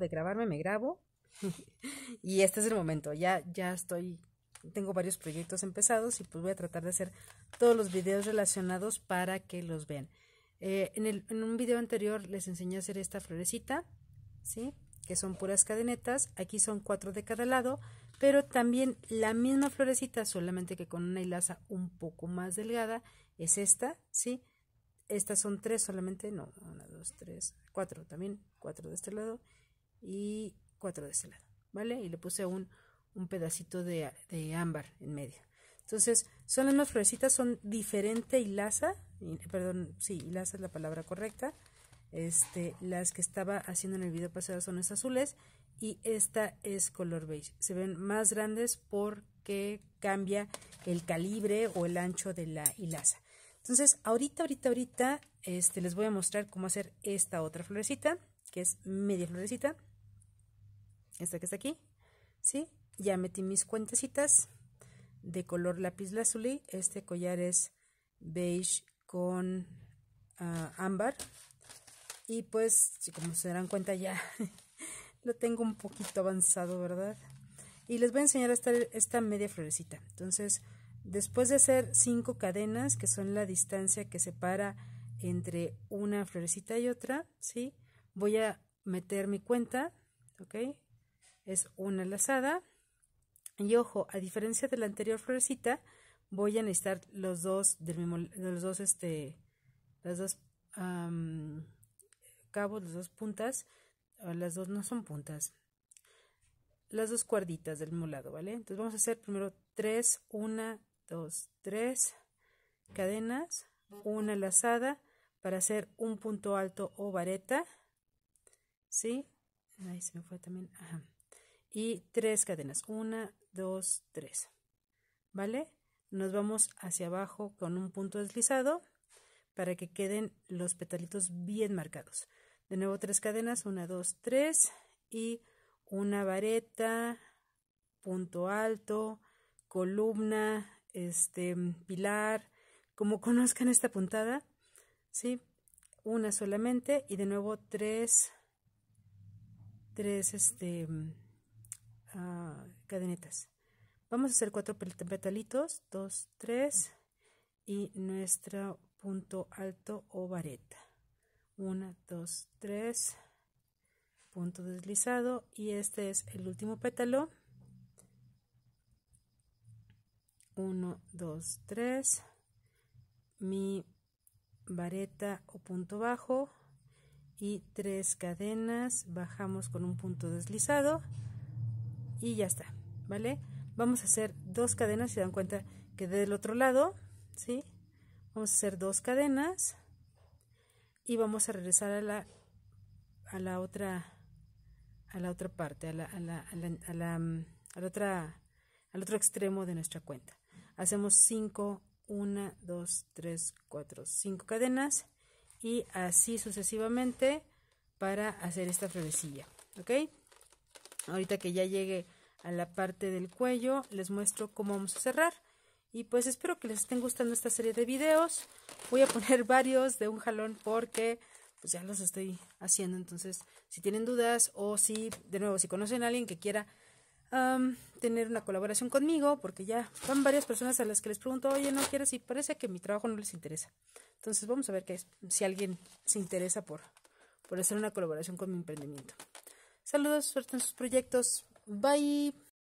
de grabarme, me grabo. y este es el momento, ya, ya estoy, tengo varios proyectos empezados y pues voy a tratar de hacer todos los videos relacionados para que los vean. Eh, en, el, en un video anterior les enseñé a hacer esta florecita, ¿sí? que son puras cadenetas, aquí son cuatro de cada lado, pero también la misma florecita, solamente que con una hilaza un poco más delgada, es esta, ¿sí? Estas son tres solamente, no, una, dos, tres, cuatro también, cuatro de este lado y cuatro de ese lado, ¿vale? Y le puse un, pedacito de, ámbar en medio. Entonces, son las mismas florecitas, son diferente hilaza, perdón, sí, hilaza es la palabra correcta. Este, las que estaba haciendo en el video pasado son las azules y esta es color beige. Se ven más grandes porque cambia el calibre o el ancho de la hilaza. Entonces, ahorita, ahorita, ahorita, este, les voy a mostrar cómo hacer esta otra florecita, que es media florecita esta que está aquí, ¿sí? Ya metí mis cuentecitas de color lápiz lazuli. Este collar es beige con ah, ámbar. Y pues, como se darán cuenta ya lo tengo un poquito avanzado, ¿verdad? Y les voy a enseñar esta, esta media florecita. Entonces, después de hacer cinco cadenas, que son la distancia que separa entre una florecita y otra, ¿sí? Voy a meter mi cuenta, ¿ok? es una lazada. Y ojo, a diferencia de la anterior florecita, voy a necesitar los dos del mismo, los dos, este, las dos um, cabos, las dos puntas, ah, las dos no son puntas, las dos cuerditas del molado lado, ¿vale? Entonces vamos a hacer primero tres, una, dos, tres cadenas, una lazada para hacer un punto alto o vareta, ¿sí? Ahí se me fue también, ajá y tres cadenas. Una, dos, tres. ¿Vale? Nos vamos hacia abajo con un punto deslizado para que queden los petalitos bien marcados. De nuevo tres cadenas, una, dos, tres y una vareta, punto alto, columna, este pilar, como conozcan esta puntada, ¿sí? Una solamente y de nuevo tres, tres, este, cadenetas. Vamos a hacer cuatro petalitos, 2 3 y nuestro punto alto o vareta. 1 2 3 punto deslizado y este es el último pétalo. 1, 2, 3, mi vareta o punto bajo y tres cadenas, bajamos con un punto deslizado y ya está, ¿vale? Vamos a hacer dos cadenas, se dan cuenta que del otro lado, ¿sí? Vamos a hacer dos cadenas y vamos a regresar a la, a la otra a la otra parte, a la, a la, a la, a la, mm, otra, al otro extremo de nuestra cuenta. Hacemos 5, 1, dos tres cuatro cinco cadenas y así sucesivamente para hacer esta florecilla. ¿Ok? ahorita que ya llegue a la parte del cuello les muestro cómo vamos a cerrar y pues espero que les estén gustando esta serie de videos voy a poner varios de un jalón porque pues ya los estoy haciendo entonces si tienen dudas o si de nuevo si conocen a alguien que quiera tener una colaboración conmigo porque ya van varias personas a las que les pregunto oye no quieres y parece que mi trabajo no les interesa entonces vamos a ver si alguien se interesa por por hacer una colaboración con mi emprendimiento Saludos, suerte en sus proyectos. Bye.